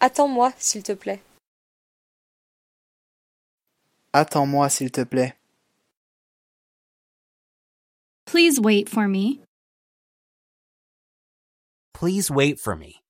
Attends-moi, s'il te plaît. Attends-moi, s'il te plaît. Please wait for me. Please wait for me.